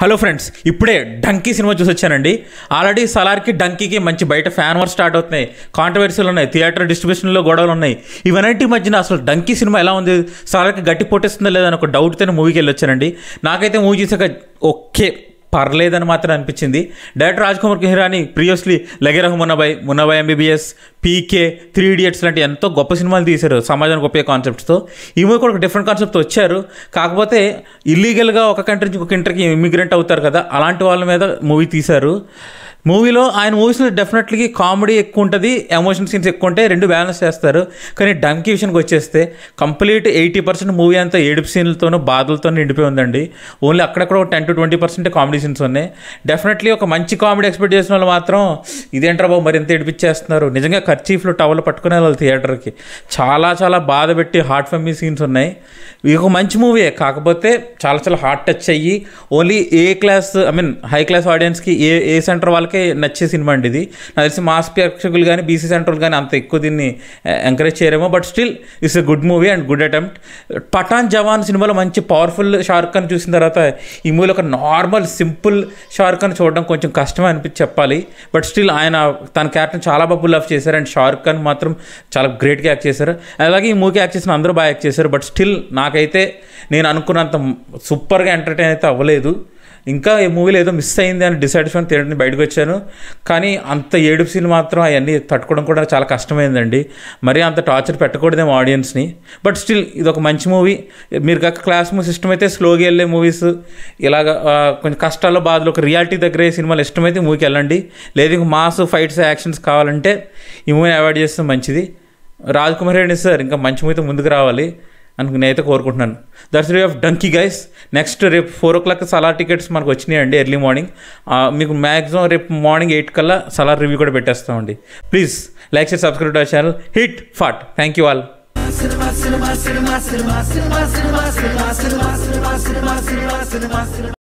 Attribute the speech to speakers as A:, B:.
A: hello friends ఇప్పుడే Dunki cinema చూసి వచ్చానండి ఆల్రెడీ సలార్కి డంకీకి మంచి బయట ఫ్యాన్ వర్ స్టార్ట్ అవుతున్నాయి కాంట్రవర్సీలు ఉన్నాయి థియేటర్ డిస్ట్రిబ్యూషన్లో గొడవలు ఉన్నాయి ఇవన్నీ మధ్యన అసలు డంకీ సినిమా ఎలా ఉంది సలార్కి గట్టి పోటేస్తుందా లేదా అని ఒక డౌట్తో మూవీకి వెళ్ళొచ్చానండి నాకైతే మూవీ చూసాక ఓకే పర్లేదని మాత్రం అనిపించింది director Raj Kumar Hirani previously Lage Raho Munnabhai Munnabhai MBBS PK three idiots లాంటి ఎంతో గొప్ప సినిమాలు తీశారు సమాజానికి ఉపయోగ కాన్సెప్ట్స్తో ఈ మూవీ కూడా ఒక డిఫరెంట్ కాన్సెప్ట్ వచ్చారు కాకపోతే ఇల్లీగల్గా ఒక కంట్రీ నుంచి ఒక ఇంటర్కి ఇమిగ్రెంట్ అవుతారు కదా అలాంటి వాళ్ళ మీద మూవీ తీశారు మూవీలో ఆయన మూవీస్లో డెఫినెట్లీ కామెడీ ఎక్కువ ఉంటుంది ఎమోషన్ సీన్స్ ఎక్కువ ఉంటాయి రెండు బ్యాలెన్స్ చేస్తారు కానీ డంకి విషయానికి వచ్చేస్తే కంప్లీట్ ఎయిటీ పర్సెంట్ మూవీ అంతా ఏడుపు సీన్లతోనూ బాధలతో నిండిపోయి ఉందండి ఓన్లీ అక్కడక్కడ ఒక ten to twenty percent comedy scenes ఉన్నాయి డెఫినెట్లీ ఒక మంచి కామెడీ ఎక్స్పెక్ట్ చేసిన వాళ్ళు మాత్రం ఇదేంట్రా బాబు మరి ఎంత ఏడిపించేస్తున్నారు నిజంగా ఖర్చీఫ్లు టవల్ పట్టుకునే వాళ్ళు థియేటర్కి చాలా చాలా బాధ పెట్టి హార్ట్ ఫెమ్మీ సీన్స్ ఉన్నాయి ఇది ఒక మంచి మూవీ కాకపోతే చాలా చాలా హార్ట్ టచ్ అయ్యి only A class I mean high class ఆడియన్స్కి ఏ ఏ సెంటర్ వాళ్ళకి వాళ్ళకే నచ్చే సినిమా అండి ఇది నాకు తెలిసి మాస్ ప్రేక్షకులు కానీ బీసీ సెంటర్ కానీ అంత ఎక్కువ దీన్ని ఎంకరేజ్ చేయరేమో but still it's a good movie and good attempt Pathaan Jawan సినిమాలో మంచి పవర్ఫుల్ షారుఖ్ ఖాన్ చూసిన తర్వాత ఈ మూవీలో ఒక నార్మల్ సింపుల్ షార్క్ ఖాన్ చూడడం కొంచెం కష్టం అనిపించి చెప్పాలి బట్ స్టిల్ ఆయన తన క్యారెక్టర్ చాలా బాగా పుల్ ఆఫ్ చేశారు అండ్ షారుఖ్ ఖాన్ మాత్రం చాలా గ్రేట్గా యాక్ట్ చేశారు అలాగే ఈ మూవీకి యాక్ట్ చేసిన అందరూ బాగా యాక్ట్ చేశారు బట్ స్టిల్ నాకైతే నేను అనుకున్నంత సూపర్గా ఎంటర్టైన్ అయితే అవ్వలేదు ఇంకా ఈ మూవీలో ఏదో మిస్ అయింది అని డిసాటిస్ఫైన్ థియేటర్ని బయటకు వచ్చాను కానీ అంత ఏడుపు సీన్ మాత్రం అవన్నీ తట్టుకోవడం కూడా చాలా కష్టమైందండి మరి అంత టార్చర్ పెట్టకూడదేమో ఆడియన్స్ని బట్ స్టిల్ ఇది ఒక మంచి మూవీ మీరు కాక క్లాస్ సిస్టమ్ ఇష్టమైతే స్లోగా వెళ్ళే మూవీస్ ఇలాగ కొంచెం కష్టాల్లో బాధలు ఒక రియాలిటీ దగ్గర సినిమాలు ఇష్టమైతే మూవీకి వెళ్ళండి లేదు మాస్ ఫైట్స్ యాక్షన్స్ కావాలంటే ఈ మూవీని అవాయిడ్ చేస్తే మంచిది రాజ్ కుమార్ రెడ్డి సార్ ఇంకా మంచి మూవీతో ముందుకు రావాలి అని నేనైతే కోరుకుంటున్నాను that's way of Dunki guys next రేపు four o'clock Salaar tickets మనకు వచ్చినాయండి ఎర్లీ మార్నింగ్ మీకు మ్యాక్సిమం రేపు మార్నింగ్ ఎయిట్ కల్లా సలార్ రివ్యూ కూడా పెట్టేస్తామండి please like share subscribe to channel hit ఫాట్ thank you all cinema cinema cinema cinema cinema cinema cinema cinema cinema cinema cinema cinema